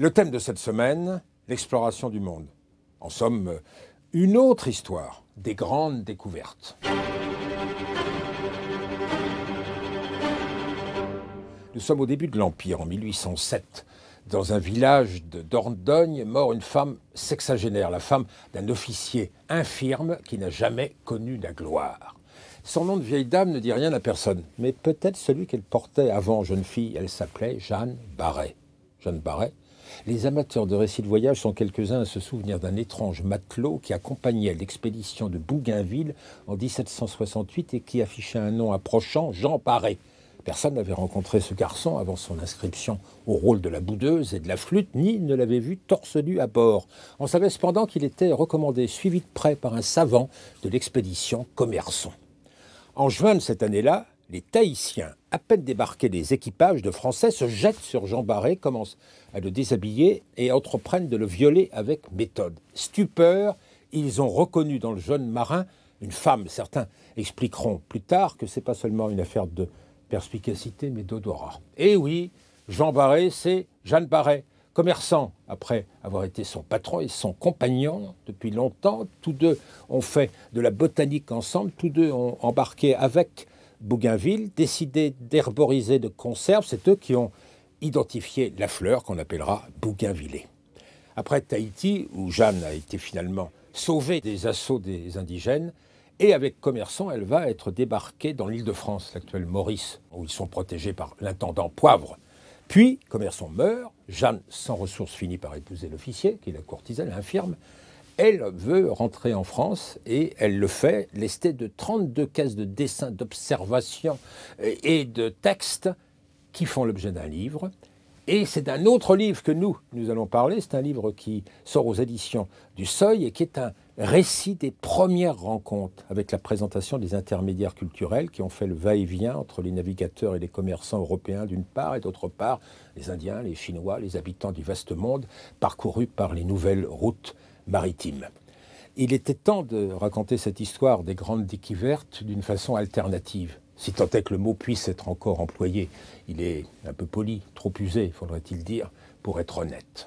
Le thème de cette semaine, l'exploration du monde. En somme, une autre histoire des grandes découvertes. Nous sommes au début de l'Empire, en 1807. Dans un village de Dordogne, mort une femme sexagénaire, la femme d'un officier infirme qui n'a jamais connu la gloire. Son nom de vieille dame ne dit rien à personne, mais peut-être celui qu'elle portait avant jeune fille. Elle s'appelait Jeanne Barret. Jeanne Barret, les amateurs de récits de voyage sont quelques-uns à se souvenir d'un étrange matelot qui accompagnait l'expédition de Bougainville en 1768 et qui affichait un nom approchant, Jean Paré. Personne n'avait rencontré ce garçon avant son inscription au rôle de la boudeuse et de la flûte, ni ne l'avait vu torse nu à bord. On savait cependant qu'il était recommandé, suivi de près par un savant de l'expédition Commerçon. En juin de cette année-là, les Tahitiens, à peine débarqués des équipages de Français, se jettent sur Jean Barret, commencent à le déshabiller et entreprennent de le violer avec méthode. Stupeur, ils ont reconnu dans le jeune marin une femme. Certains expliqueront plus tard que ce n'est pas seulement une affaire de perspicacité, mais d'odorat. Et eh oui, Jean Barret, c'est Jeanne Barret, commerçant, après avoir été son patron et son compagnon depuis longtemps. Tous deux ont fait de la botanique ensemble, tous deux ont embarqué avec Bougainville, décidé d'herboriser de conserve. C'est eux qui ont identifié la fleur qu'on appellera bougainvillée. Après Tahiti, où Jeanne a été finalement sauvée des assauts des indigènes, et avec Commerçant, elle va être débarquée dans l'île de France, l'actuelle Maurice, où ils sont protégés par l'intendant Poivre. Puis, Commerçant meurt, Jeanne, sans ressources, finit par épouser l'officier, qui est la courtisane, l'infirme, elle veut rentrer en France et elle le fait, lestée de 32 caisses de dessins, d'observations et de textes qui font l'objet d'un livre. Et c'est d'un autre livre que nous, nous allons parler. C'est un livre qui sort aux éditions du Seuil et qui est un récit des premières rencontres avec la présentation des intermédiaires culturels qui ont fait le va-et-vient entre les navigateurs et les commerçants européens d'une part et d'autre part les Indiens, les Chinois, les habitants du vaste monde parcourus par les nouvelles routes maritime. Il était temps de raconter cette histoire des grandes déquivertes vertes d'une façon alternative, si tant est que le mot puisse être encore employé. Il est un peu poli, trop usé, faudrait-il dire, pour être honnête.